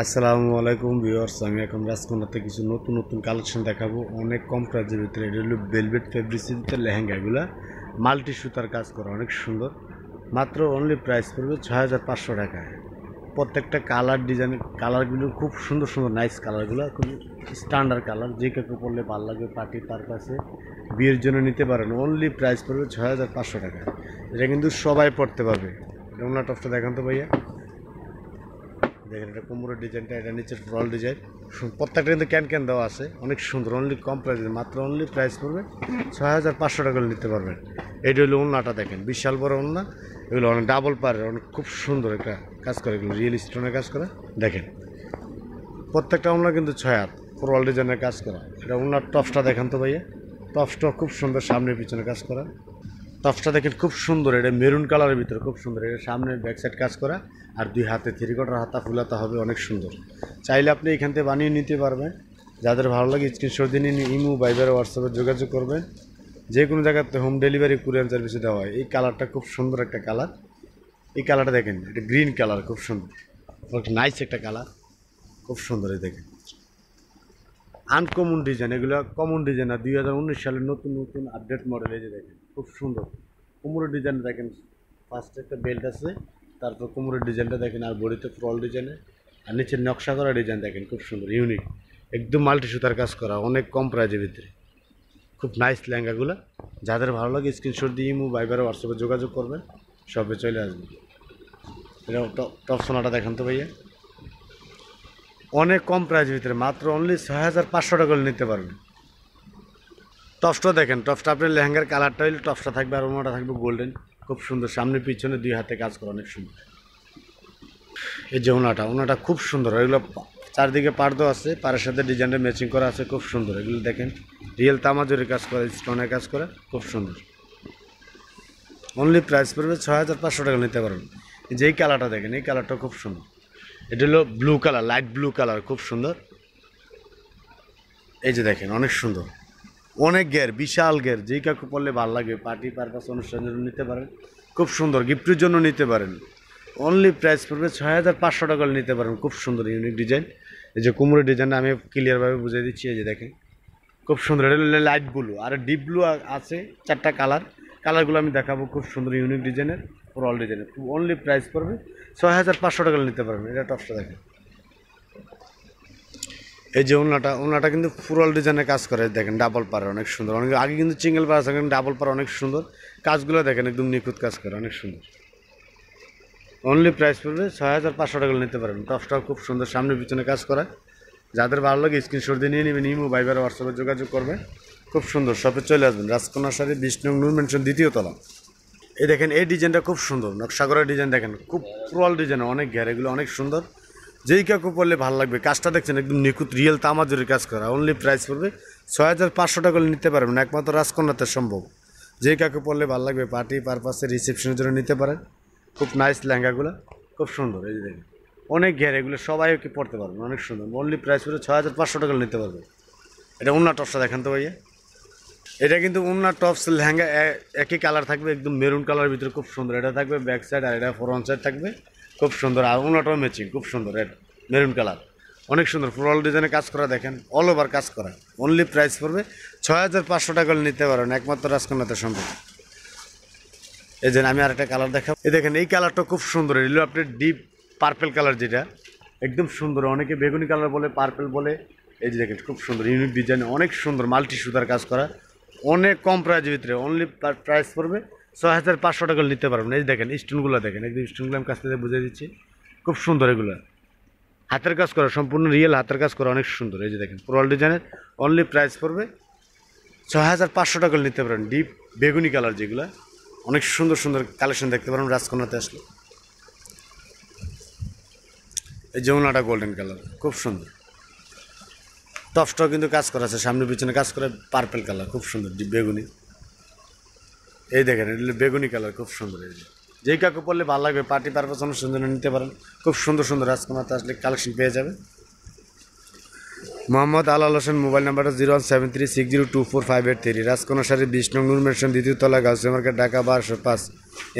আসসালামু আলাইকুম ভিউয়ার্স আমি এখন রাজকন্যাতে কিছু নতুন নতুন কালেকশন দেখাবো অনেক কম প্রাইজের ভিতরে এটা হলো বেলভেট ফেব্রিক্সের ভিতরে লেহেঙ্গাগুলো মাল্টি সুতার কাজ করে অনেক সুন্দর মাত্র অনলি প্রাইস পড়বে ছয় হাজার পাঁচশো টাকা প্রত্যেকটা কালার ডিজাইন কালারগুলো খুব সুন্দর সুন্দর নাইস কালারগুলো খুব স্ট্যান্ডার্ড কালার যে কাউকে পড়লে ভালো লাগবে পার্টি পারপাসে বিয়ের জন্য নিতে পারেন অনলি প্রাইস পড়বে ছয় হাজার পাঁচশো টাকা এটা কিন্তু সবাই পড়তে পারবে ওনার টপটা দেখান তো ভাইয়া দেখেন এটা কোমরের ডিজাইনটা এটা নিচের রল ডিজাইন প্রত্যেকটা কিন্তু ক্যান ক্যান দেওয়া আছে অনেক সুন্দর অনলি কম প্রাইস মাত্র অনলি প্রাইস পড়বে ছয় হাজার পাঁচশো টাকা নিতে পারবেন এটা হলো ওনাটা দেখেন বিশাল বড় ওনা এগুলো অনেক ডাবল পারের অনেক খুব সুন্দর একটা কাজ করে এগুলো রিয়েল স্টোনের কাজ করা দেখেন প্রত্যেকটা ওনা কিন্তু ছয় হাত প্রোয়াল ডিজাইনের কাজ করা এটা ওনার টপসটা দেখেন তো ভাইয়া টপসটা খুব সুন্দর সামনে পিছনে কাজ করা তফটা দেখেন খুব সুন্দর এটা মেরুন কালারের ভিতরে খুব সুন্দর এটা সামনে ব্যাক সাইড কাজ করা আর দুই হাতে থ্রি হাতা ফুলাতে হবে অনেক সুন্দর চাইলে আপনি এখান থেকে বানিয়ে নিতে পারবেন যাদের ভালো লাগে স্ক্রিনশট দিয়ে নিন ইমো বাইবার হোয়াটসঅ্যাপে যোগাযোগ করবেন যে কোনো জায়গাতে হোম ডেলিভারি কুরিয়ার সার্ভিসে দেওয়া হয় এই কালারটা খুব সুন্দর একটা কালার এই কালারটা দেখেন এটা গ্রিন কালার খুব সুন্দর নাইস একটা কালার খুব সুন্দর এই দেখেন আনকমন ডিজাইন এগুলো কমন ডিজাইন আর দুই হাজার উনিশ সালের নতুন নতুন আপডেট মডেল এই যে দেখেন খুব সুন্দর কোমরের ডিজাইন দেখেন ফার্স্ট একটা বেল্ট আছে তারপর কোমরের ডিজাইনটা দেখেন আর বড়িতে ফ্রল ডিজাইনে আর নিচে নকশা করা ডিজাইন দেখেন খুব সুন্দর ইউনিক একদম মাল্টি সুতার কাজ করা অনেক কম প্রাইজের ভিতরে খুব নাইস লেহেঙ্গাগুলো যাদের ভালো লাগে স্ক্রিনশট দিয়ে মু বাইবার হোয়াটসঅ্যাপে যোগাযোগ করবেন সবে চলে আসবে এটা টপ সোনাটা দেখান তো ভাইয়া অনেক কম প্রাইজের ভিতরে মাত্র অনলি ছয় হাজার পাঁচশো টাকা করে নিতে পারবেন টপসটা দেখেন টপসটা আপনি লেহেঙ্গার কালারটা হইলে টপসটা থাকবে আর অন্যটা থাকবে গোল্ডেন খুব সুন্দর সামনে পিছনে দুই হাতে কাজ করা অনেক সুন্দর এই যে ওনাটা ওনাটা খুব সুন্দর এগুলো চারদিকে পার্দও আছে পাড়ের সাথে ডিজাইনটা ম্যাচিং করা আছে খুব সুন্দর এগুলো দেখেন রিয়েল তামাজুরি কাজ করে স্টোনের কাজ করা খুব সুন্দর অনলি প্রাইস পড়বে ছয় হাজার পাঁচশো টাকা নিতে পারবেন যেই কালারটা দেখেন এই কালারটা খুব সুন্দর এটা হলো blue colour light blue colour খুব সুন্দর এই যে দেখেন অনেক সুন্দর অনেক গের বিশাল গের যেই কাকু পড়লে ভালো লাগে পার্টি পারপাস অনুষ্ঠানের জন্য নিতে পারেন খুব সুন্দর গিফটের জন্য নিতে পারেন অনলি প্রাইস পড়বে ছয় হাজার পাঁচশো টাকা নিতে পারেন খুব সুন্দর ইউনিক ডিজাইন এই যে কুমড়ো ডিজাইনটা আমি ক্লিয়ারভাবে বুঝিয়ে দিচ্ছি এই যে দেখেন খুব সুন্দর এটা লাইট ব্লু আর ডিপ ব্লু আছে চারটা কালার কালারগুলো আমি দেখাবো খুব সুন্দর ইউনিক ডিজাইনের ফর অল ডিজাইনের খুব অনলি প্রাইস পড়বে ছয় হাজার পাঁচশো টাকা নিতে পারবেন এটা টপসটা দেখেন এই যে ওনাটা ওনাটা কিন্তু ফুরাল ডিজাইনে কাজ করে দেখেন ডাবল পারে অনেক সুন্দর অনেক আগে কিন্তু চিঙ্গেল পার আছে ডাবল পার অনেক সুন্দর কাজগুলো দেখেন একদম নিখুঁত কাজ করে অনেক সুন্দর অনলি প্রাইস পড়বে ছয় হাজার পাঁচশো টাকা নিতে পারবেন টপসটাও খুব সুন্দর সামনে পিছনে কাজ করা যাদের ভালো লাগে স্ক্রিনশট দিয়ে নিয়ে নেবেন ইমো ভাইবার হোয়াটসঅ্যাপে যোগাযোগ করবেন খুব সুন্দর শপে চলে আসবেন রাজকন্যা সারি বিষ্ণু নূর মেনশন দ্বিতীয় তলা এই দেখেন এই ডিজাইনটা খুব সুন্দর নকশা ডিজাইন দেখেন খুব প্রল ডিজাইন অনেক ঘেরেগুলো অনেক সুন্দর যেই কাকু পড়লে ভালো লাগবে কাজটা দেখছেন একদম নিখুঁত রিয়েল তামাজুরি কাজ করা অনলি প্রাইস পড়বে ছয় হাজার পাঁচশো টাকা নিতে পারবেন একমাত্র রাজকন্যাতে সম্ভব যেই কাকু পড়লে ভালো লাগবে পার্টি পারপাসে রিসেপশনের জন্য নিতে পারেন খুব নাইস লেহেঙ্গাগুলো খুব সুন্দর এই দেখেন অনেক ঘের এগুলো সবাই কি পড়তে পারবেন অনেক সুন্দর অনলি প্রাইস পড়বে ছয় হাজার পাঁচশো টাকা নিতে পারবে এটা অন্য টপসা দেখেন তো ভাইয়া এটা কিন্তু ওনার টপস লেহেঙ্গা একই কালার থাকবে একদম মেরুন কালারের ভিতরে খুব সুন্দর এটা থাকবে ব্যাক সাইড আর এটা ফ্রন্ট সাইড থাকবে খুব সুন্দর আর উন্নাটাও ম্যাচিং খুব সুন্দর এটা মেরুন কালার অনেক সুন্দর ফ্লোরাল ডিজাইনে কাজ করা দেখেন অল ওভার কাজ করা অনলি প্রাইস পড়বে ছয় হাজার পাঁচশো টাকা করে নিতে পারেন একমাত্র রাজকন্যাতে সম্ভব এই জন্য আমি আরেকটা কালার দেখাবো এই দেখেন এই কালারটা খুব সুন্দর এগুলো আপনি ডিপ পার্পেল কালার যেটা একদম সুন্দর অনেকে বেগুনি কালার বলে পার্পেল বলে এই যে দেখেন খুব সুন্দর ইউনিক ডিজাইন অনেক সুন্দর মাল্টি সুতার কাজ করা অনেক কম প্রাইজের ভিতরে অনলি প্রাইস পড়বে ছয় হাজার পাঁচশো টাকা নিতে পারবেন এই দেখেন স্টোনগুলো দেখেন একদম স্টোনগুলো আমি কাছ থেকে বুঝে দিচ্ছি খুব সুন্দর এগুলো হাতের কাজ করা সম্পূর্ণ রিয়েল হাতের কাজ করা অনেক সুন্দর এই যে দেখেন পুরাল ডিজাইনের অনলি প্রাইস পড়বে ছয় হাজার পাঁচশো টাকা নিতে পারেন ডিপ বেগুনি কালার যেগুলো অনেক সুন্দর সুন্দর কালেকশন দেখতে পারেন রাজকন্যাতে আসলে এই যমুনাটা গোল্ডেন কালার খুব সুন্দর টপসটাও কিন্তু কাজ করা আছে সামনে পিছনে কাজ করে পার্পেল কালার খুব সুন্দর বেগুনি এই দেখেন বেগুনি কালার খুব সুন্দর এই যেই কাকু পড়লে ভালো লাগবে পার্টি পারপাস অনুসন্ধানে সুন্দর নিতে পারেন খুব সুন্দর সুন্দর তো আসলে কালেকশন পেয়ে যাবে মোহাম্মদ আলাল হোসেন মোবাইল নাম্বারটা zero one seven three six zero two four five eight three রাজকোনা সারি বিষ্ণু নং নূর মেশন দ্বিতীয়তলা গাউসি মার্কেট ঢাকা বারোশো পাঁচ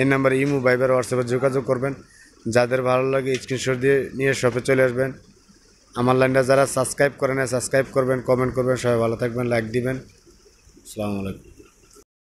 এই নাম্বারে ইমো ভাইবার হোয়াটসঅ্যাপে যোগাযোগ করবেন যাদের ভালো লাগে স্ক্রিনশট দিয়ে নিয়ে শপে চলে আসবেন আমার লাইনটা যারা সাবস্ক্রাইব করে নেয় সাবস্ক্রাইব করবেন কমেন্ট করবেন সবাই ভালো থাকবেন লাইক দিবেন আসসালামু আলাইকুম